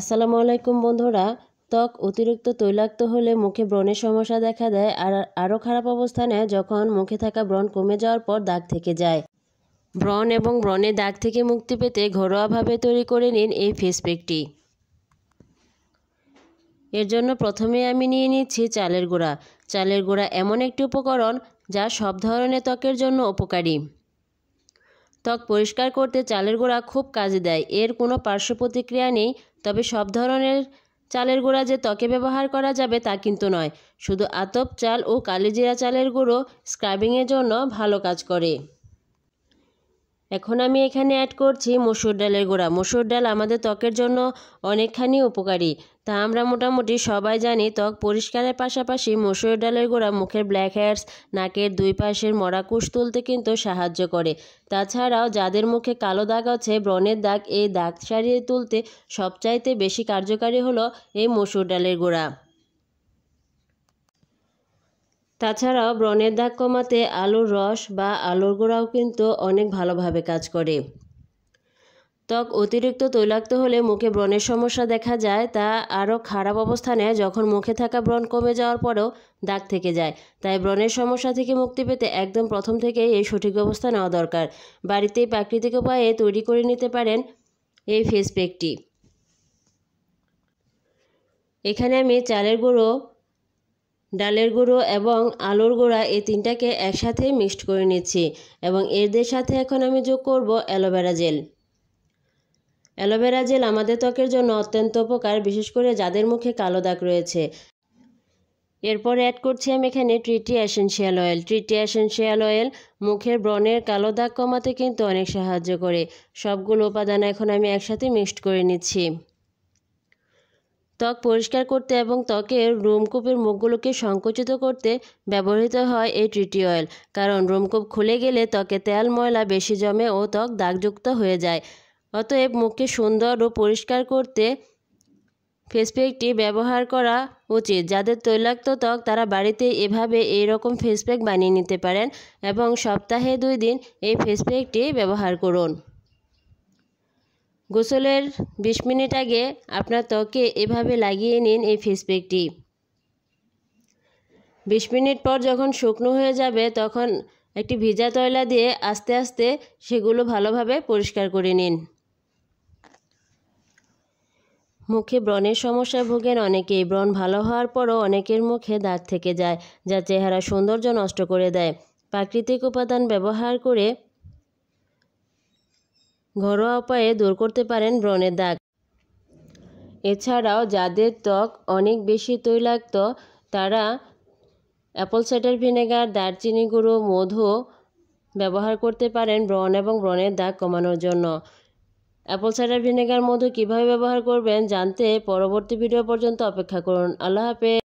আসসালামু আলাইকুম বন্ধুরা ত্বক অতিরিক্ত তৈলাক্ত হলে মুখে ব্রণের সমস্যা দেখা দেয় আর আরও খারাপ অবস্থানে যখন মুখে থাকা ব্রণ কমে যাওয়ার পর দাগ থেকে যায় ব্রণ এবং ব্রণের দাগ থেকে মুক্তি পেতে ঘরোয়াভাবে তৈরি করে নিন এই ফেস প্যাকটি এর জন্য প্রথমে আমি নিয়ে নিচ্ছি চালের গুঁড়া চালের গুঁড়া এমন একটি উপকরণ যা সব ধরনের ত্বকের জন্য উপকারী ত্বক পরিষ্কার করতে চালের গুঁড়া খুব কাজে দেয় এর কোনো পার্শ্ব প্রতিক্রিয়া নেই তবে সব ধরনের চালের গুঁড়া যে ত্বকে ব্যবহার করা যাবে তা কিন্তু নয় শুধু আতপ চাল ও কালিজিরা চালের গুঁড়ো স্ক্রাবিংয়ের জন্য ভালো কাজ করে এখন আমি এখানে অ্যাড করছি মসুর ডালের গোড়া মসুর ডাল আমাদের ত্বকের জন্য অনেকখানি উপকারী তা আমরা মোটামুটি সবাই জানি ত্বক পরিষ্কারের পাশাপাশি মসুর ডালের গোড়া মুখের ব্ল্যাক হেয়ার্স নাকের দুই পাশের মরাকুশ তুলতে কিন্তু সাহায্য করে তাছাড়াও যাদের মুখে কালো দাগ আছে ব্রণের দাগ এই দাগ সারিয়ে তুলতে সবচাইতে বেশি কার্যকারী হলো এই মসুর ডালের গোড়া তাছাড়াও ব্রণের দাগ কমাতে আলুর রস বা আলুর গোড়াও কিন্তু অনেক ভালোভাবে কাজ করে ত্বক অতিরিক্ত তৈলাক্ত হলে মুখে ব্রণের সমস্যা দেখা যায় তা আরও খারাপ অবস্থানে যখন মুখে থাকা ব্রণ কমে যাওয়ার পরেও দাগ থেকে যায় তাই ব্রণের সমস্যা থেকে মুক্তি পেতে একদম প্রথম থেকেই এই সঠিক ব্যবস্থা নেওয়া দরকার বাড়িতেই প্রাকৃতিক উপায়ে তৈরি করে নিতে পারেন এই ফেস প্যাকটি এখানে আমি চালের গুঁড়ো ডালের গুঁড়ো এবং আলুর গুঁড়া এই তিনটাকে একসাথে মিক্সড করে নিচ্ছি এবং এদের সাথে এখন আমি যোগ করব অ্যালোভেরা জেল অ্যালোভেরা জেল আমাদের ত্বকের জন্য অত্যন্ত উপকার বিশেষ করে যাদের মুখে কালো দাগ রয়েছে এরপর অ্যাড করছি আমি এখানে tea tree essential oil tea tree essential oil মুখের ব্রণের কালো দাগ কমাতে কিন্তু অনেক সাহায্য করে সবগুলো উপাদান এখন আমি একসাথে মিক্সড করে নিচ্ছি ত্বক পরিষ্কার করতে এবং ত্বকের রোমকূপের মুখগুলোকে সংকুচিত করতে ব্যবহৃত হয় এই ট্রিটি অয়েল কারণ রোমকূপ খুলে গেলে ত্বকে তেল ময়লা বেশি জমে ও ত্বক দাগযুক্ত হয়ে যায় অতএব মুখকে সুন্দর ও পরিষ্কার করতে ফেসপ্যাকটি ব্যবহার করা উচিত যাদের তৈলাক্ত ত্বক তারা বাড়িতে এভাবে এই রকম ফেসপ্যাক বানিয়ে নিতে পারেন এবং সপ্তাহে দুই দিন এই ফেসপ্যাকটি ব্যবহার করুন গোসলের বিশ মিনিট আগে আপনার ত্বকে এভাবে লাগিয়ে নিন এই ফেস প্যাকটি বিশ মিনিট পর যখন শুকনো হয়ে যাবে তখন একটি ভিজা তয়লা দিয়ে আস্তে আস্তে সেগুলো ভালোভাবে পরিষ্কার করে নিন মুখে ব্রণের সমস্যায় ভোগেন অনেকেই ব্রণ ভালো হওয়ার পরও অনেকের মুখে দাগ থেকে যায় যা চেহারা সৌন্দর্য নষ্ট করে দেয় প্রাকৃতিক উপাদান ব্যবহার করে ঘরোয়া উপায়ে দূর করতে পারেন ব্রণের দাগ এছাড়াও যাদের ত্বক অনেক বেশি তৈলাক্ত তারা অ্যাপল সাইডার ভিনেগার দারচিনি গুঁড়ো মধু ব্যবহার করতে পারেন ব্রণ এবং ব্রণের দাগ কমানোর জন্য অ্যাপল সাইডার ভিনেগার মধু কীভাবে ব্যবহার করবেন জানতে পরবর্তী ভিডিও পর্যন্ত অপেক্ষা করুন আল্লাহ হাফেজ